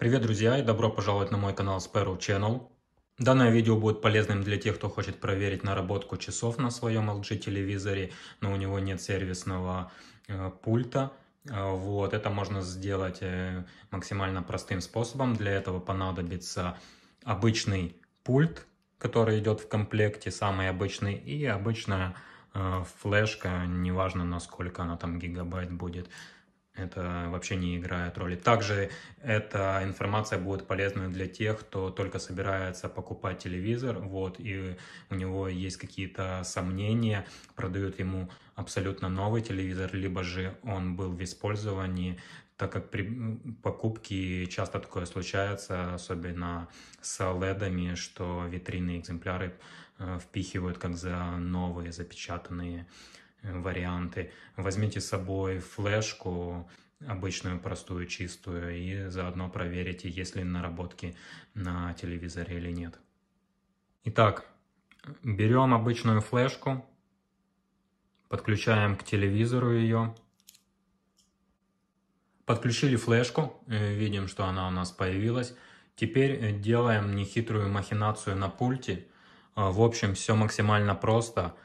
Привет, друзья, и добро пожаловать на мой канал Sparrow Channel. Данное видео будет полезным для тех, кто хочет проверить наработку часов на своем LG телевизоре, но у него нет сервисного э, пульта. Э, вот, это можно сделать э, максимально простым способом. Для этого понадобится обычный пульт, который идет в комплекте, самый обычный, и обычная э, флешка, неважно, насколько она там гигабайт будет это вообще не играет роли. Также эта информация будет полезна для тех, кто только собирается покупать телевизор, вот, и у него есть какие-то сомнения, продают ему абсолютно новый телевизор, либо же он был в использовании, так как при покупке часто такое случается, особенно с LED, что витринные экземпляры э, впихивают как за новые запечатанные Э, варианты. Возьмите с собой флешку, обычную, простую, чистую, и заодно проверите, есть ли наработки на телевизоре или нет. Итак, берем обычную флешку, подключаем к телевизору ее. Подключили флешку, э, видим, что она у нас появилась. Теперь э, делаем нехитрую махинацию на пульте. В общем, все максимально просто –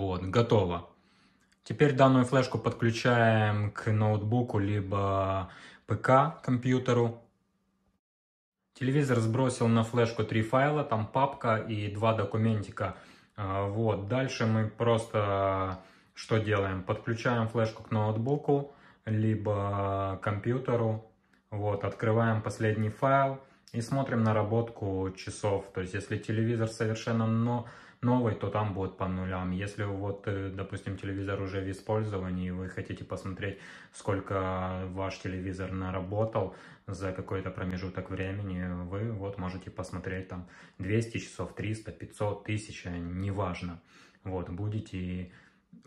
Вот, готово. Теперь данную флешку подключаем к ноутбуку, либо ПК, компьютеру. Телевизор сбросил на флешку три файла, там папка и два документика. А, вот, дальше мы просто что делаем? Подключаем флешку к ноутбуку, либо компьютеру. Вот, открываем последний файл и смотрим наработку часов. То есть, если телевизор совершенно но новый, то там будет по нулям. Если вот, э, допустим, телевизор уже в использовании, и вы хотите посмотреть, сколько ваш телевизор наработал за какой-то промежуток времени, вы вот можете посмотреть там 200 часов, 300, 500, 1000, неважно. Вот, будете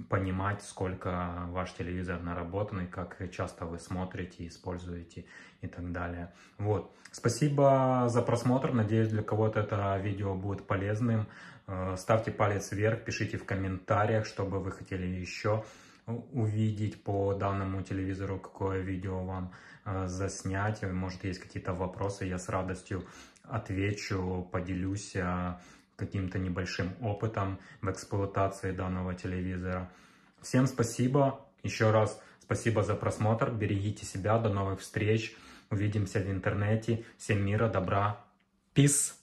понимать, сколько ваш телевизор наработанный, как часто вы смотрите, используете и так далее. Вот. Спасибо за просмотр. Надеюсь, для кого-то это видео будет полезным. Э, ставьте палец вверх, пишите в комментариях, что бы вы хотели еще увидеть по данному телевизору, какое видео вам э, заснять. Может, есть какие-то вопросы, я с радостью отвечу, поделюсь э, каким-то небольшим опытом в эксплуатации данного телевизора. Всем спасибо. Еще раз спасибо за просмотр. Берегите себя. До новых встреч. Увидимся в интернете. Всем мира, добра. Peace.